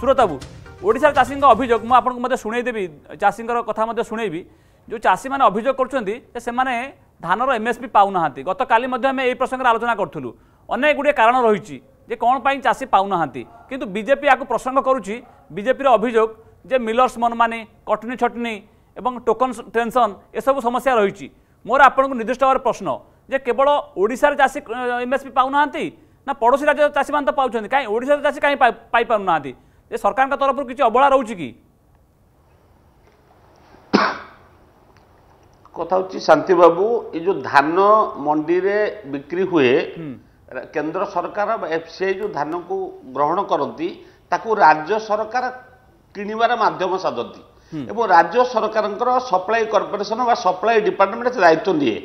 ସୁରତବାବୁ ଓଡ଼ିଶାର ଚାଷୀଙ୍କ ଅଭିଯୋଗ ମୁଁ ଆପଣଙ୍କୁ ମଧ୍ୟ ଶୁଣେଇଦେବି ଚାଷୀଙ୍କର କଥା ମଧ୍ୟ ଶୁଣେଇବି ଯେଉଁ ଚାଷୀମାନେ ଅଭିଯୋଗ କରୁଛନ୍ତି ଯେ ସେମାନେ ଧାନର ଏମ୍ଏସ୍ପି ପାଉନାହାନ୍ତି ଗତକାଲି ମଧ୍ୟ ଆମେ ଏହି ପ୍ରସଙ୍ଗରେ ଆଲୋଚନା କରୁଥିଲୁ ଅନେକ ଗୁଡ଼ିଏ କାରଣ ରହିଛି ଯେ କ'ଣ ପାଇଁ ଚାଷୀ ପାଉନାହାନ୍ତି କିନ୍ତୁ ବିଜେପି ଆକୁ ପ୍ରସଙ୍ଗ କରୁଛି ବିଜେପିର ଅଭିଯୋଗ ଯେ ମିଲର୍ସ ମନମାନି କଟନୀ ଛଟନୀ ଏବଂ ଟୋକନ୍ ଟେନସନ୍ ଏସବୁ ସମସ୍ୟା ରହିଛି ମୋର ଆପଣଙ୍କୁ ନିର୍ଦ୍ଦିଷ୍ଟ ଭାବରେ ପ୍ରଶ୍ନ ଯେ କେବଳ ଓଡ଼ିଶାରେ ଚାଷୀ ଏମ୍ଏସ୍ପି ପାଉନାହାନ୍ତି ନା ପଡ଼ୋଶୀ ରାଜ୍ୟର ଚାଷୀମାନେ ତ ପାଉଛନ୍ତି କାହିଁ ଓଡ଼ିଶାର ଚାଷୀ କାହିଁ ପାଇପାରୁନାହାନ୍ତି ଯେ ସରକାରଙ୍କ ତରଫରୁ କିଛି ଅବହେଳା ରହୁଛି କି କଥା ହେଉଛି ଶାନ୍ତି ବାବୁ ଏ ଯେଉଁ ଧାନ ମଣ୍ଡିରେ ବିକ୍ରି ହୁଏ କେନ୍ଦ୍ର ସରକାର ବା ଏଫ୍ସିଆଇ ଯେଉଁ ଧାନକୁ ଗ୍ରହଣ କରନ୍ତି ତାକୁ ରାଜ୍ୟ ସରକାର କିଣିବାର ମାଧ୍ୟମ ସାଧନ୍ତି ଏବଂ ରାଜ୍ୟ ସରକାରଙ୍କର ସପ୍ଲାଏ କର୍ପୋରେସନ୍ ବା ସପ୍ଲାଏ ଡିପାର୍ଟମେଣ୍ଟ ଦାୟିତ୍ୱ ନିଏ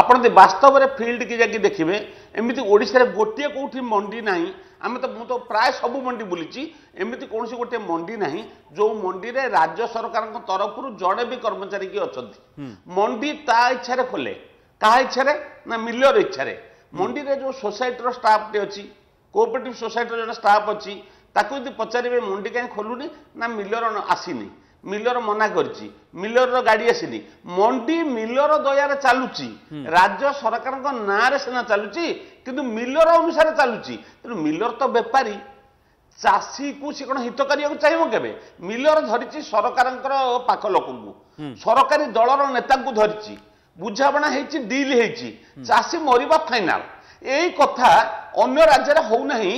ଆପଣ ଯଦି ବାସ୍ତବରେ ଫିଲ୍ଡକୁ ଯାଇକି ଦେଖିବେ ଏମିତି ଓଡ଼ିଶାରେ ଗୋଟିଏ କେଉଁଠି ମଣ୍ଡି ନାହିଁ ଆମେ ତ ମୁଁ ତ ପ୍ରାୟ ସବୁ ମଣ୍ଡି ବୁଲିଛି ଏମିତି କୌଣସି ଗୋଟିଏ ମଣ୍ଡି ନାହିଁ ଯେଉଁ ମଣ୍ଡିରେ ରାଜ୍ୟ ସରକାରଙ୍କ ତରଫରୁ ଜଣେ ବି କର୍ମଚାରୀ କି ଅଛନ୍ତି ମଣ୍ଡି ତା ଇଚ୍ଛାରେ ଖୋଲେ କାହା ଇଚ୍ଛାରେ ନା ମିଲର ଇଚ୍ଛାରେ ମଣ୍ଡିରେ ଯେଉଁ ସୋସାଇଟିର ଷ୍ଟାଫ୍ଟେ ଅଛି କୋଅପରେଟିଭ୍ ସୋସାଇଟିର ଜଣେ ଷ୍ଟାଫ୍ ଅଛି ତାକୁ ଯଦି ପଚାରିବେ ମଣ୍ଡି କାହିଁ ଖୋଲୁନି ନା ମିଲର ଆସିନି ମିଲର ମନା କରିଛି ମିଲରର ଗାଡି ଆସିନି ମଣ୍ଡି ମିଲର ଦୟାରେ ଚାଲୁଛି ରାଜ୍ୟ ସରକାରଙ୍କ ନାଁରେ ସିନା ଚାଲୁଛି କିନ୍ତୁ ମିଲର ଅନୁସାରେ ଚାଲୁଛି ତେଣୁ ମିଲର ତ ବେପାରୀ ଚାଷୀକୁ ସେ କ'ଣ ହିତ କରିବାକୁ ଚାହିଁବ କେବେ ମିଲର ଧରିଛି ସରକାରଙ୍କର ପାଖ ଲୋକଙ୍କୁ ସରକାରୀ ଦଳର ନେତାଙ୍କୁ ଧରିଛି ବୁଝାମଣା ହେଇଛି ଡିଲ୍ ହେଇଛି ଚାଷୀ ମରିବା ଫାଇନାଲ ଏଇ କଥା ଅନ୍ୟ ରାଜ୍ୟରେ ହଉନାହିଁ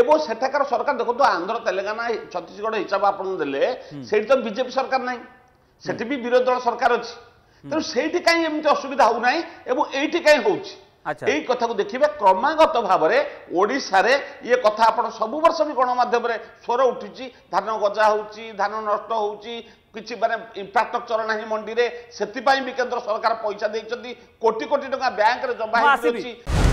এবং সেঠাকার সরকার দেখুন আন্ধ্র তেলেঙ্গানা ছত্তিশগড় হিসাব আপনার দেলে সেইটি তো বিজেপি সরকার নাই সেটি বি বিরোধী দল সরকার অছি তেমন সেইটি কাই এমনি অসুবিধা হো না এবং এইটি কাই হচ্ছে এই কথাকে দেখবে ক্রমাগত ভাবে ওড়শার ইয়ে কথা আপনার সবু বর্ষ বি গণমাধ্যমে স্বর উঠুছি ধান গজা হচ্ছে ধান নষ্ট হচ্ছে কিছু মানে ইনফ্রাস্ট্রকচর না মন্ডিরে সেপাই বি কেন্দ্র সরকার পয়সা দিয়েছেন কোটি কোটি টাকা ব্যাঙ্করে জমা হয়েছে